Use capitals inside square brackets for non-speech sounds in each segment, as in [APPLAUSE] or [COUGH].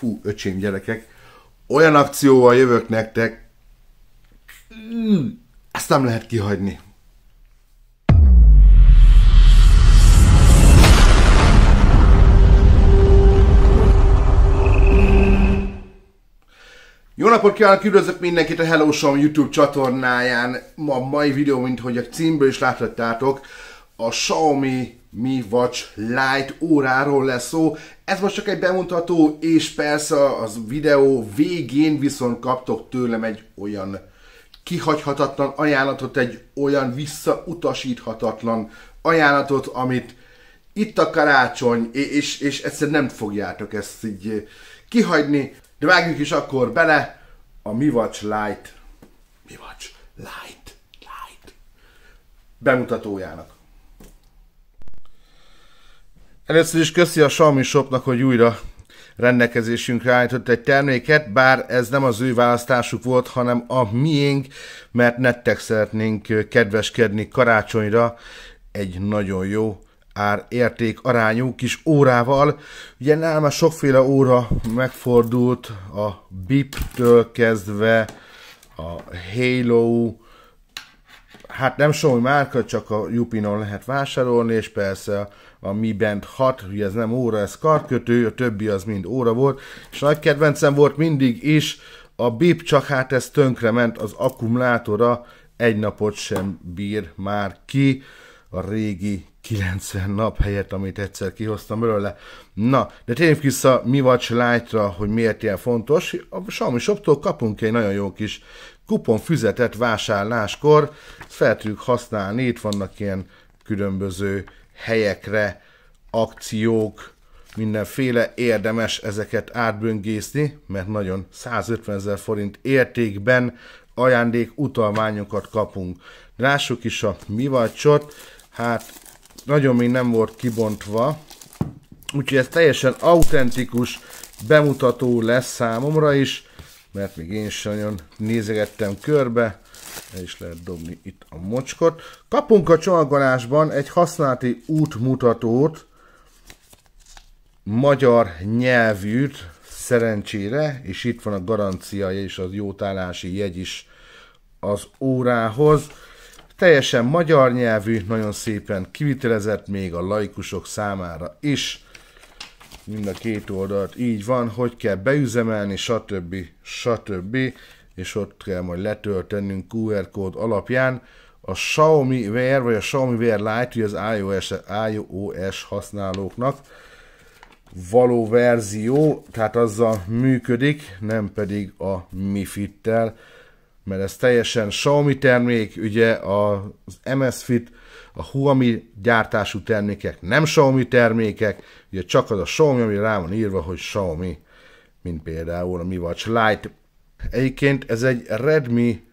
fú, öcsém gyerekek, olyan akcióval jövök nektek, ezt hmm, nem lehet kihagyni. Jó napot kívánok, üdvözlök mindenkit a Hello Show YouTube csatornáján. Ma a mai videó, mint hogy a címből is láthattátok, a Xiaomi mi Watch Light óráról lesz szó. Ez most csak egy bemutató, és persze az videó végén viszont kaptok tőlem egy olyan kihagyhatatlan ajánlatot, egy olyan visszautasíthatatlan ajánlatot, amit itt a karácsony, és, és egyszerűen nem fogjátok ezt így kihagyni, de vágjuk is akkor bele a Mi Watch Light, Mi Watch Light Light bemutatójának. Először is köszi a Xiaomi Shopnak, hogy újra rendelkezésünkre állított egy terméket, bár ez nem az ő választásuk volt, hanem a miénk, mert nettek szeretnénk kedveskedni karácsonyra egy nagyon jó ár-érték arányú kis órával. Ugye nálam már sokféle óra megfordult a BIP-től kezdve a Halo, hát nem Xiaomi márka, csak a Jupinon lehet vásárolni, és persze a Mi Band 6, ugye ez nem óra, ez karkötő, a többi az mind óra volt, és nagy kedvencem volt mindig is, a BIP csak hát ez tönkrement, az akkumulátora egy napot sem bír már ki, a régi 90 nap helyett, amit egyszer kihoztam belőle. Na, de tényleg vissza mi vagy lájtra, hogy miért ilyen fontos. A Xiaomi Shop-tól kapunk egy nagyon jó kis füzetet vásárláskor, fel tudjuk használni, itt vannak ilyen különböző helyekre, akciók, mindenféle érdemes ezeket átböngészni, mert nagyon 150 ezer forint értékben ajándék utalmányokat kapunk. Lássuk is a mi mivacsot, hát nagyon még nem volt kibontva, úgyhogy ez teljesen autentikus bemutató lesz számomra is, mert még én sem nagyon nézegettem körbe, el is lehet dobni itt a mocskot. Kapunk a csomagolásban egy használati útmutatót, magyar nyelvűt, szerencsére, és itt van a garancia és az jótállási jegy is az órához. Teljesen magyar nyelvű, nagyon szépen kivitelezett még a laikusok számára is. Mind a két oldalt így van, hogy kell beüzemelni, stb. stb és ott kell majd letöltenünk QR kód alapján. A Xiaomi Wear, vagy a Xiaomi Wear Lite, ugye az iOS, iOS használóknak való verzió, tehát azzal működik, nem pedig a Mi Fit-tel, mert ez teljesen Xiaomi termék, ugye az MS Fit, a Huami gyártású termékek nem Xiaomi termékek, ugye csak az a Xiaomi, ami rá van írva, hogy Xiaomi, mint például a Mi Watch Lite. Egyébként ez egy Redmi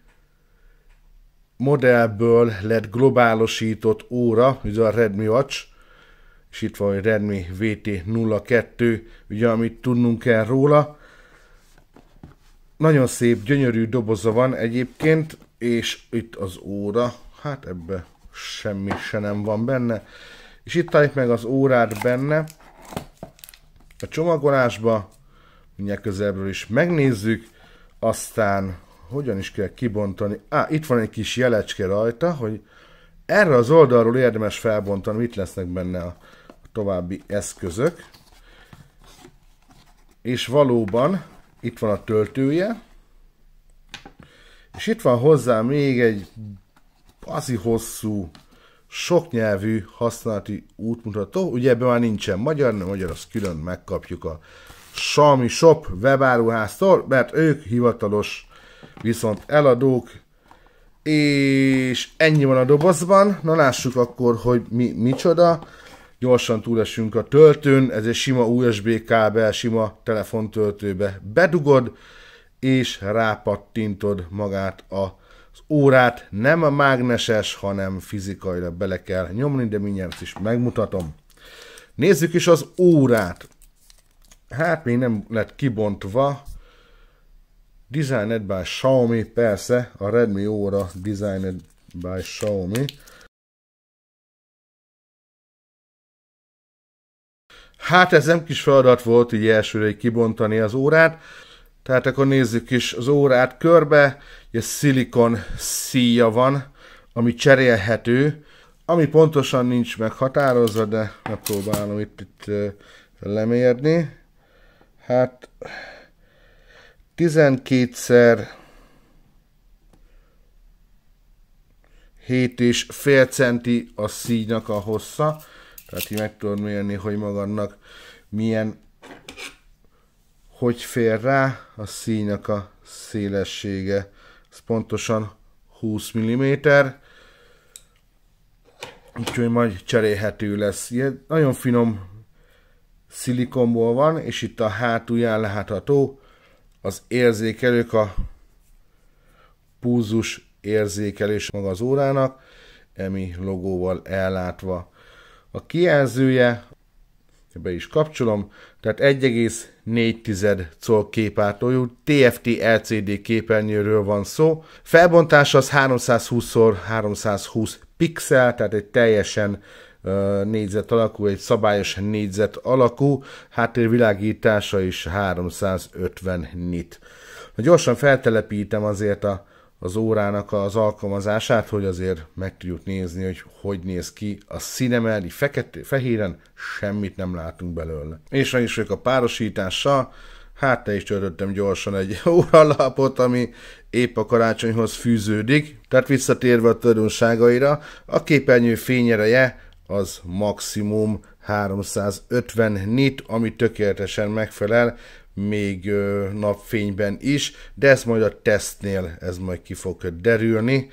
modellből lett globálosított óra, ugye a Redmi Watch, és itt van egy Redmi VT02, ugye amit tudnunk kell róla. Nagyon szép, gyönyörű doboza van egyébként, és itt az óra, hát ebbe semmi se nem van benne. És itt találjuk meg az órát benne, a csomagolásba, mindjárt közelről is megnézzük, aztán hogyan is kell kibontani? Á, itt van egy kis jelecske rajta, hogy erre az oldalról érdemes felbontani, mit lesznek benne a további eszközök. És valóban itt van a töltője, és itt van hozzá még egy bazi hosszú, soknyelvű használati útmutató. Ugye ebben már nincsen magyar, nem magyar, azt külön megkapjuk a Xiaomi Shop webáruháztól, mert ők hivatalos viszont eladók, és ennyi van a dobozban, na lássuk akkor, hogy mi micsoda. Gyorsan túlesünk a töltőn, ez egy sima USB kábel, sima telefontöltőbe bedugod, és rápattintod magát az órát. Nem a mágneses, hanem fizikailag bele kell nyomni, de mindjárt is megmutatom. Nézzük is az órát hát még nem lett kibontva. Designed by Xiaomi, persze, a Redmi óra Designed by Xiaomi. Hát ez nem kis feladat volt így elsőre így kibontani az órát. Tehát akkor nézzük is az órát körbe, egy szilikon szíja van, ami cserélhető, ami pontosan nincs meghatározva, de megpróbálom itt, itt lemérni. Hát 12-szer 7 és fél centi a szígynak a hossza, tehát így meg tudod mérni, hogy magadnak milyen, hogy fér rá a színynak a szélessége. Ez pontosan 20 mm, úgyhogy majd cserélhető lesz. Ilyen nagyon finom szilikonból van, és itt a hátulján látható az érzékelők, a púzus érzékelés maga az órának, EMI logóval ellátva. A kijelzője, be is kapcsolom, tehát 1,4 col képátoljú TFT LCD képernyőről van szó. Felbontása az 320x320 pixel, tehát egy teljesen négyzet alakú, egy szabályos négyzet alakú, háttérvilágítása is 350 nit. Na gyorsan feltelepítem azért a, az órának az alkalmazását, hogy azért meg tudjuk nézni, hogy hogy néz ki a színemel, így fekete fehéren semmit nem látunk belőle. És meg is vagyok a párosítással, hát te is töltöttem gyorsan egy [LAUGHS] óralapot, ami épp a karácsonyhoz fűződik. Tehát visszatérve a tulajdonságaira, a képernyő fényereje az maximum 350 nit, ami tökéletesen megfelel, még napfényben is, de ez majd a tesztnél ez majd ki fog derülni.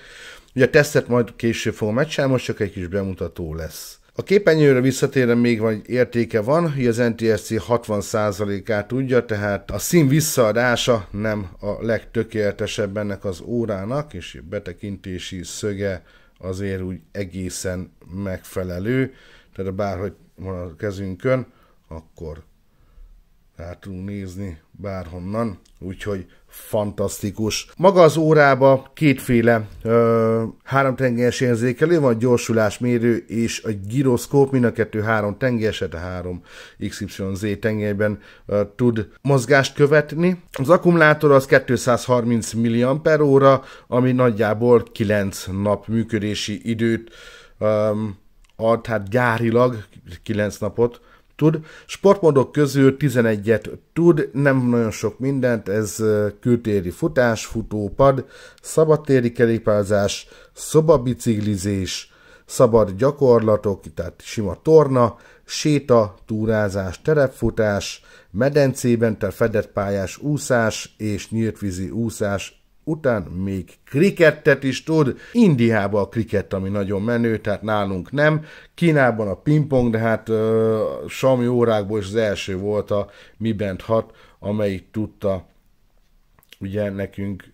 Ugye a tesztet majd később fogom megcsinálni, most csak egy kis bemutató lesz. A képernyőre visszatérve még van értéke van, hogy az NTSC 60%-át tudja, tehát a szín visszaadása nem a legtökéletesebb ennek az órának, és betekintési szöge azért úgy egészen megfelelő, tehát bárhogy van a kezünkön, akkor rá tudunk nézni bárhonnan, úgyhogy fantasztikus. Maga az órába kétféle ö, háromtengelyes érzékelő van, gyorsulás mérő és a gyroszkóp, mind a kettő három tengelyeset, hát a három XYZ tengelyben ö, tud mozgást követni. Az akkumulátor az 230 óra, ami nagyjából 9 nap működési időt ö, ad, tehát gyárilag 9 napot tud. Sportmódok közül 11-et tud, nem nagyon sok mindent, ez kültéri futás, futópad, szabadtéri kerékpározás, szobabiciklizés, szabad gyakorlatok, tehát sima torna, séta, túrázás, terepfutás, medencében, tehát fedett pályás úszás és vízi úszás után még krikettet is tud. Indiában a krikett, ami nagyon menő, tehát nálunk nem. Kínában a pingpong, de hát uh, Sami órákból is az első volt a Mi bent hat, amelyik tudta ugye nekünk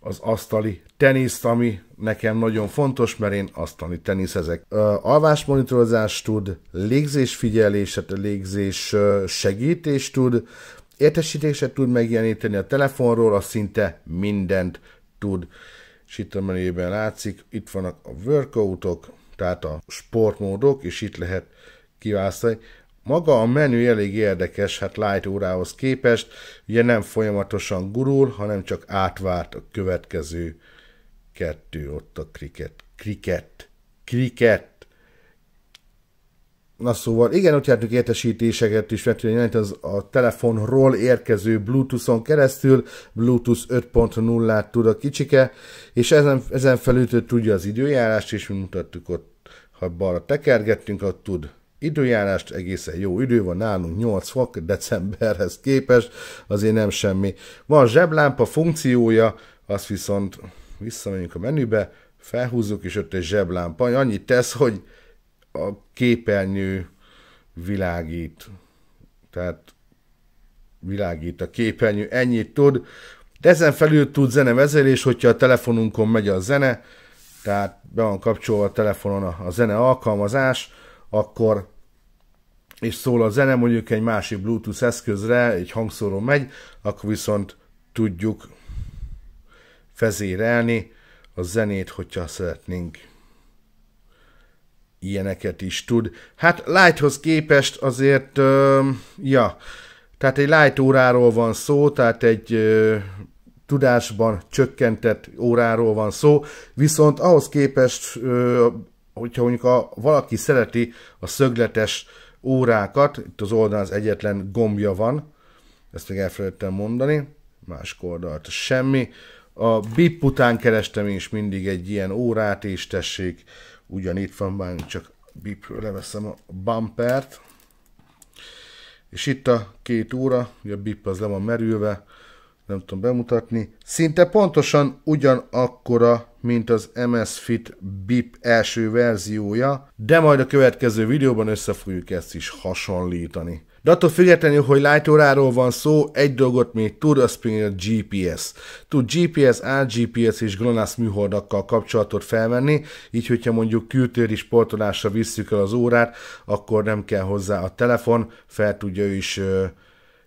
az asztali teniszt, ami nekem nagyon fontos, mert én asztali ezek. Uh, alvásmonitorozást tud, légzésfigyelést, légzés segítést tud, értesítéset tud megjeleníteni a telefonról, az szinte mindent tud. És itt menüben látszik, itt vannak a workoutok, tehát a sportmódok, és itt lehet kiválasztani. Maga a menü elég érdekes, hát light órához képest, ugye nem folyamatosan gurul, hanem csak átvált a következő kettő, ott a kriket, kriket, kriket Na szóval, igen, ott jártunk értesítéseket is mert tudja az a telefonról érkező Bluetooth-on keresztül, Bluetooth 5.0-át tud a kicsike, és ezen, ezen felül tudja az időjárást, és mi mutattuk ott, ha balra tekergettünk, ott tud időjárást, egészen jó idő van nálunk, 8 fok decemberhez képest, azért nem semmi. Van zseblámpa funkciója, azt viszont visszamegyünk a menübe, felhúzzuk, és ott egy zseblámpa, annyit tesz, hogy a képernyő világít. Tehát világít a képernyő, ennyit tud. De ezen felül tud zenevezérés, hogyha a telefonunkon megy a zene, tehát be van kapcsolva a telefonon a, a zene alkalmazás, akkor és szól a zene mondjuk egy másik Bluetooth eszközre, egy hangszóró megy, akkor viszont tudjuk vezérelni a zenét, hogyha szeretnénk ilyeneket is tud. Hát Lighthoz képest azért, ö, ja, tehát egy Light óráról van szó, tehát egy ö, tudásban csökkentett óráról van szó, viszont ahhoz képest, ö, hogyha mondjuk a, valaki szereti a szögletes órákat, itt az oldalán az egyetlen gombja van, ezt még elfelejtettem mondani, más oldalt semmi. A BIP után kerestem is mindig egy ilyen órát, és tessék, itt van, már csak bipről leveszem a bumpert. És itt a két óra, ugye a bip az le van merülve, nem tudom bemutatni. Szinte pontosan ugyanakkora, mint az MS Fit BIP első verziója, de majd a következő videóban össze fogjuk ezt is hasonlítani. De attól függetlenül, hogy lájtóráról van szó, egy dolgot még tud, az például GPS. Tud GPS, RGPS és GLONASS műholdakkal kapcsolatot felvenni, így hogyha mondjuk kültéri sportolásra visszük el az órát, akkor nem kell hozzá a telefon, fel tudja ő is ö,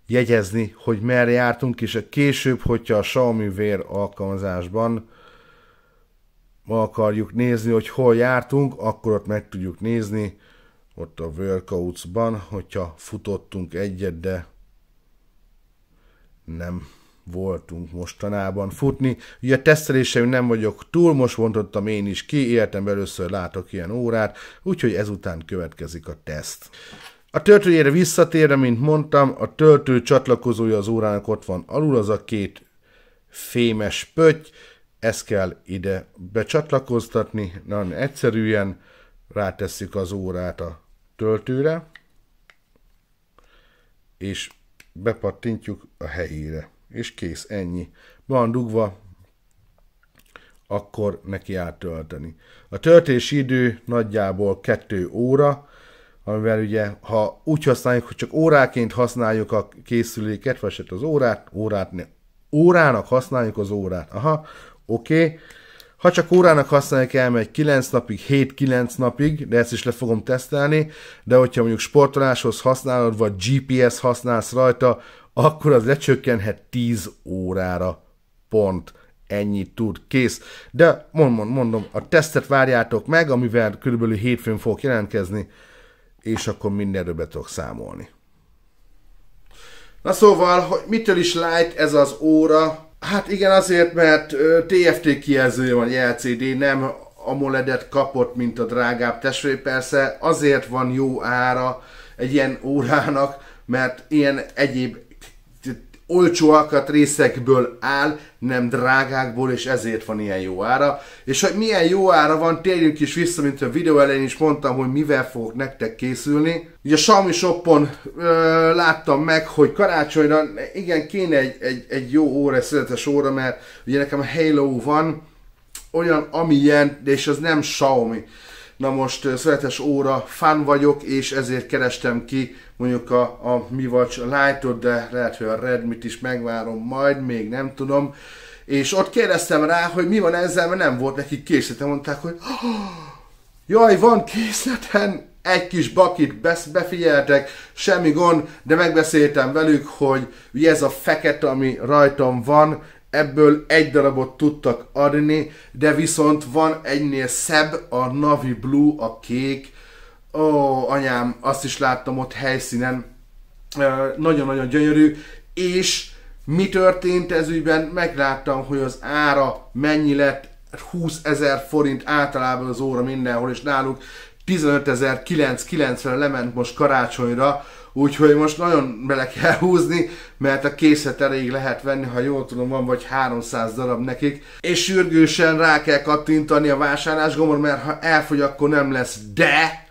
jegyezni, hogy merre jártunk, és később, hogyha a Xiaomi vér alkalmazásban akarjuk nézni, hogy hol jártunk, akkor ott meg tudjuk nézni, ott a workoutsban, hogyha futottunk egyet, de nem voltunk mostanában futni. Ugye a teszteléseim nem vagyok túl, most vontottam én is ki, életemben először látok ilyen órát, úgyhogy ezután következik a teszt. A töltőjére visszatérve, mint mondtam, a töltő csatlakozója az órának ott van alul, az a két fémes pötty, ezt kell ide becsatlakoztatni, nagyon egyszerűen rátesszük az órát a töltőre, és bepattintjuk a helyére. És kész, ennyi. Be van dugva, akkor neki áttölteni. A töltési idő nagyjából 2 óra, amivel ugye, ha úgy használjuk, hogy csak óráként használjuk a készüléket, vagy az órát, órát ne, órának használjuk az órát. Aha, oké. Okay ha csak órának használják, elmegy 9 napig, 7-9 napig, de ezt is le fogom tesztelni, de hogyha mondjuk sportoláshoz használod, vagy GPS használsz rajta, akkor az lecsökkenhet 10 órára. Pont. Ennyit tud, kész. De mondom, mondom, a tesztet várjátok meg, amivel körülbelül hétfőn fogok jelentkezni, és akkor mindenről be tudok számolni. Na szóval, hogy mitől is light ez az óra, Hát igen, azért, mert TFT kijelzője van, LCD nem amoledet kapott, mint a drágább testvér. Persze azért van jó ára egy ilyen órának, mert ilyen egyéb olcsó alkatrészekből áll, nem drágákból, és ezért van ilyen jó ára. És hogy milyen jó ára van, térjünk is vissza, mint a videó elején is mondtam, hogy mivel fogok nektek készülni. Ugye a Xiaomi Shopon ö, láttam meg, hogy karácsonyra igen, kéne egy, egy, egy jó óra, egy születes óra, mert ugye nekem a Halo van, olyan, amilyen, és az nem Xiaomi. Na most szeretes óra fan vagyok, és ezért kerestem ki mondjuk a, a Mi Watch Lite-ot, de lehet, hogy a Redmi-t is megvárom majd, még nem tudom. És ott kérdeztem rá, hogy mi van ezzel, mert nem volt nekik készleten. Mondták, hogy jaj, van készleten, egy kis bakit befigyeltek, semmi gond, de megbeszéltem velük, hogy ugye ez a fekete, ami rajtam van, ebből egy darabot tudtak adni, de viszont van egynél szebb, a Navi Blue, a kék. Ó, anyám, azt is láttam ott helyszínen. Nagyon-nagyon gyönyörű, és mi történt ez ügyben? Megláttam, hogy az ára mennyi lett, 20 ezer forint általában az óra mindenhol, és náluk 15.990 lement most karácsonyra, Úgyhogy most nagyon bele kell húzni, mert a készet elég lehet venni, ha jól tudom, van vagy 300 darab nekik. És sürgősen rá kell kattintani a vásárlás gombra, mert ha elfogy, akkor nem lesz. De,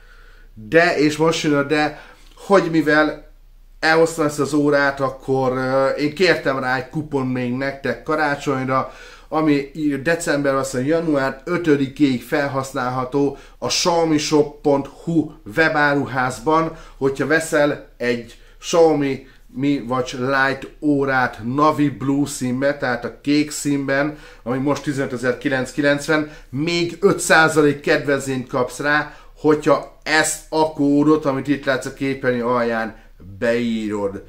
de, és most jön a de, hogy mivel elhoztam ezt az órát, akkor én kértem rá egy kupon még nektek karácsonyra, ami december, mondja, január 5-ig felhasználható a xiaomi-shop.hu webáruházban, hogyha veszel egy Xiaomi mi vagy Light órát Navi Blue színbe, tehát a kék színben, ami most 15.990, még 5% kedvezényt kapsz rá, hogyha ezt a kódot, amit itt látsz a képernyő alján, beírod.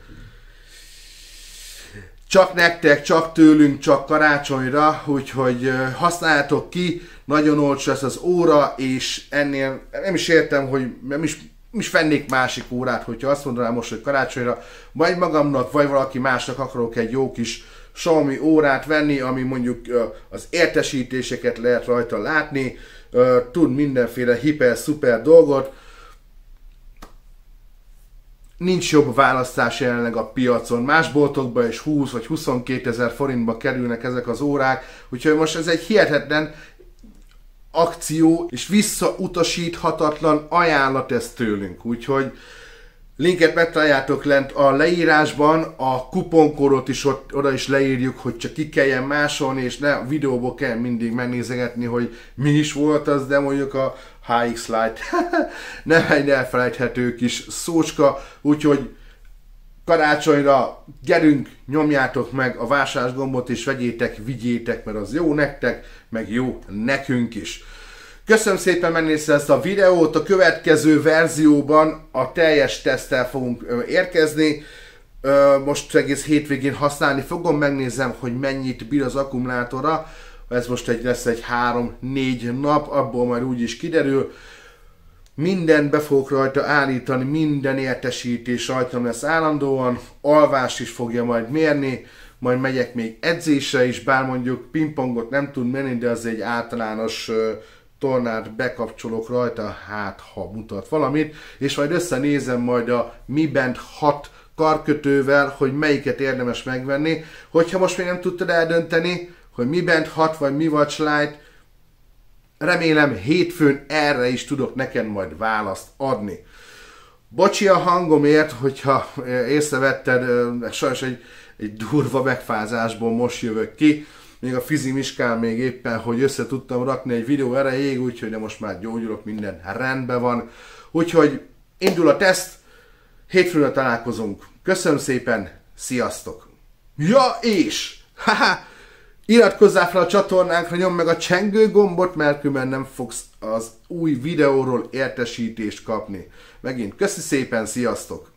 Csak nektek, csak tőlünk, csak karácsonyra, úgyhogy használjátok ki, nagyon olcsó ez az óra, és ennél nem is értem, hogy nem is, nem is vennék másik órát, hogyha azt mondanám most, hogy karácsonyra, vagy magamnak, vagy valaki másnak akarok egy jó kis Xiaomi órát venni, ami mondjuk az értesítéseket lehet rajta látni, tud mindenféle hiper-szuper dolgot, nincs jobb választás jelenleg a piacon. Más boltokban is 20 vagy 22 ezer forintba kerülnek ezek az órák, úgyhogy most ez egy hihetetlen akció, és visszautasíthatatlan ajánlat ez tőlünk. Úgyhogy Linket megtaláljátok lent a leírásban, a kuponkorot is ott, oda is leírjuk, hogy csak ki kelljen másolni, és ne videóból kell mindig megnézegetni, hogy mi is volt az, de mondjuk a HX Lite [LAUGHS] nem egy elfelejthető kis szócska, úgyhogy karácsonyra gyerünk, nyomjátok meg a vásárgombot, és vegyétek, vigyétek, mert az jó nektek, meg jó nekünk is. Köszönöm szépen, megnézted ezt a videót. A következő verzióban a teljes teszttel fogunk érkezni. Most egész hétvégén használni fogom, megnézem, hogy mennyit bír az akkumulátora. Ez most egy, lesz egy 3-4 nap, abból majd úgy is kiderül. Minden be fogok rajta állítani, minden értesítés rajtam lesz állandóan, alvás is fogja majd mérni, majd megyek még edzésre is, bár mondjuk pingpongot nem tud menni, de az egy általános uh, tornát bekapcsolok rajta, hát ha mutat valamit, és majd összenézem majd a Mi Band 6 karkötővel, hogy melyiket érdemes megvenni. Hogyha most még nem tudtad eldönteni, hogy Mi Band 6 vagy Mi Watch Lite, remélem hétfőn erre is tudok neked majd választ adni. Bocsi a hangomért, hogyha eh, észrevetted, eh, sajnos egy, egy durva megfázásból most jövök ki, még a fizi még éppen, hogy össze tudtam rakni egy videó erejéig, úgyhogy de most már gyógyulok, minden rendben van. Úgyhogy indul a teszt, hétfőn találkozunk. Köszönöm szépen, sziasztok! Ja és! Haha! Iratkozzál fel a csatornánkra, nyomd meg a csengő gombot, mert különben nem fogsz az új videóról értesítést kapni. Megint köszi szépen, sziasztok!